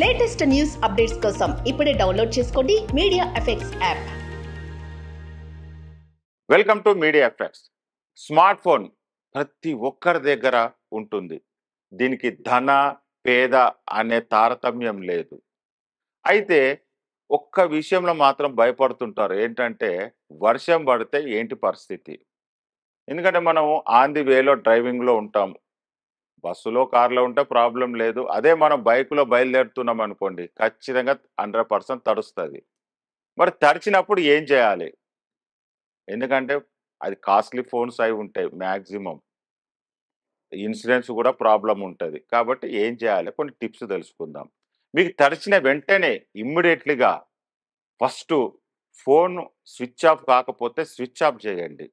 latest news updates కోసం ఇప్పుడే download చేసుకోండి media effects app welcome to media effects smart phone ప్రతి ఒక్కరి దగ్గర ఉంటుంది దీనికి ధన పేద అనే తారతమ్యం లేదు అయితే ఒక్క విషయంలో మాత్రం భయపడుతుంటారు ఏంటంటే వర్షం పడితే ఏంటి పరిస్థితి ఎందుకంటే మనం ఆన్ ది వేలో డ్రైవింగ్లో ఉంటాము బస్సులో కార్లో ఉంటే ప్రాబ్లం లేదు అదే మనం బైక్లో బయలుదేరుతున్నాం అనుకోండి ఖచ్చితంగా హండ్రెడ్ పర్సెంట్ తడుస్తుంది మరి తడిచినప్పుడు ఏం చేయాలి ఎందుకంటే అది కాస్ట్లీ ఫోన్స్ అవి ఉంటాయి మ్యాక్సిమం ఇన్సూరెన్స్ కూడా ప్రాబ్లం ఉంటుంది కాబట్టి ఏం చేయాలి కొన్ని టిప్స్ తెలుసుకుందాం మీకు తడిచిన వెంటనే ఇమ్మీడియట్లీగా ఫస్ట్ ఫోన్ స్విచ్ ఆఫ్ కాకపోతే స్విచ్ ఆఫ్ చేయండి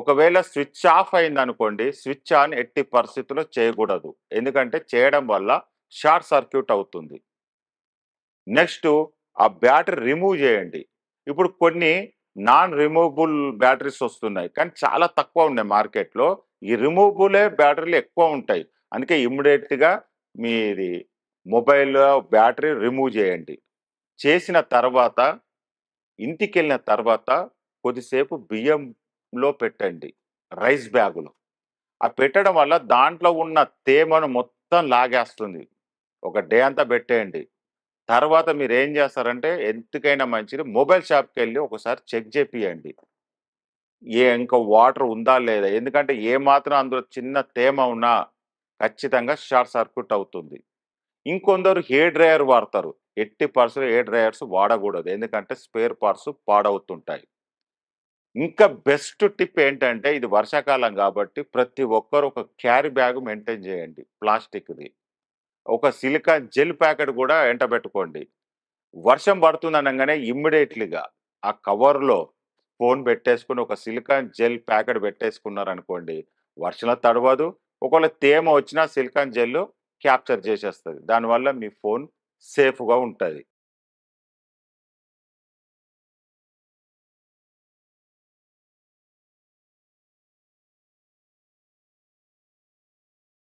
ఒకవేళ స్విచ్ ఆఫ్ అయింది అనుకోండి స్విచ్ ఆన్ ఎట్టి పరిస్థితుల్లో చేయకూడదు ఎందుకంటే చేయడం వల్ల షార్ట్ సర్క్యూట్ అవుతుంది నెక్స్ట్ ఆ బ్యాటరీ రిమూవ్ చేయండి ఇప్పుడు కొన్ని నాన్ రిమూవబుల్ బ్యాటరీస్ వస్తున్నాయి కానీ చాలా తక్కువ ఉన్నాయి మార్కెట్లో ఈ రిమూవబులే బ్యాటరీలు ఎక్కువ ఉంటాయి అందుకే ఇమ్మీడియట్గా మీది మొబైల్ బ్యాటరీ రిమూవ్ చేయండి చేసిన తర్వాత ఇంటికి వెళ్ళిన తర్వాత కొద్దిసేపు బియ్యం లో పెట్టండి రైస్ బ్యాగులో ఆ పెట్టడం వల్ల దాంట్లో ఉన్న తేమను మొత్తం లాగేస్తుంది ఒక డే అంతా పెట్టేయండి తర్వాత మీరు ఏం చేస్తారంటే ఎంతకైనా మంచిది మొబైల్ షాప్కి వెళ్ళి ఒకసారి చెక్ చేపియండి ఏ ఇంకా వాటర్ ఉందా లేదా ఎందుకంటే ఏ మాత్రం అందులో చిన్న తేమ ఉన్నా ఖచ్చితంగా షార్ట్ సర్క్యూట్ అవుతుంది ఇంకొందరు హెయిర్ డ్రయర్ వాడతారు ఎట్టి పర్సులు హెయిర్ డ్రయర్స్ వాడకూడదు ఎందుకంటే స్పేర్ పార్ట్స్ పాడవుతుంటాయి ఇంకా బెస్ట్ టిప్ ఏంటంటే ఇది వర్షాకాలం కాబట్టి ప్రతి ఒక్కరు ఒక క్యారీ బ్యాగ్ మెయింటైన్ చేయండి ప్లాస్టిక్ది ఒక సిలికాన్ జెల్ ప్యాకెట్ కూడా ఎంటబెట్టుకోండి వర్షం పడుతుంది అనగానే ఇమ్మీడియట్లీగా ఆ కవర్లో ఫోన్ పెట్టేసుకుని ఒక సిలికాన్ జెల్ ప్యాకెట్ పెట్టేసుకున్నారనుకోండి వర్షంలో తడవదు ఒకవేళ తేమ వచ్చినా సిలికాన్ జెల్ క్యాప్చర్ చేసేస్తుంది దానివల్ల మీ ఫోన్ సేఫ్గా ఉంటుంది